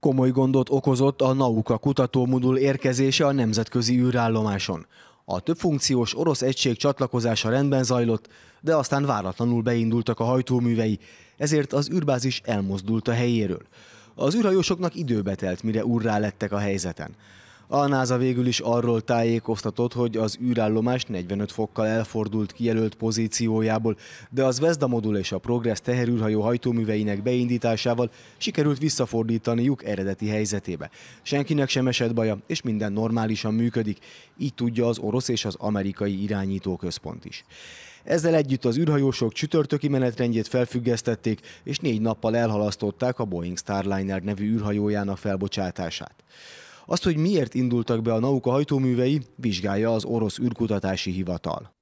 Komoly gondot okozott a Nauka kutatómodul érkezése a nemzetközi űrállomáson. A többfunkciós orosz egység csatlakozása rendben zajlott, de aztán váratlanul beindultak a hajtóművei, ezért az űrbázis elmozdult a helyéről. Az űrhajósoknak időbe telt, mire úrrá lettek a helyzeten. A NASA végül is arról tájékoztatott, hogy az űrállomás 45 fokkal elfordult kijelölt pozíciójából, de az Zvezda modul és a Progress teherűrhajó hajtóműveinek beindításával sikerült visszafordítaniuk eredeti helyzetébe. Senkinek sem esett baja, és minden normálisan működik, így tudja az orosz és az amerikai irányítóközpont is. Ezzel együtt az űrhajósok csütörtöki menetrendjét felfüggesztették, és négy nappal elhalasztották a Boeing Starliner nevű űrhajójának felbocsátását. Azt, hogy miért indultak be a nauka hajtóművei, vizsgálja az orosz űrkutatási hivatal.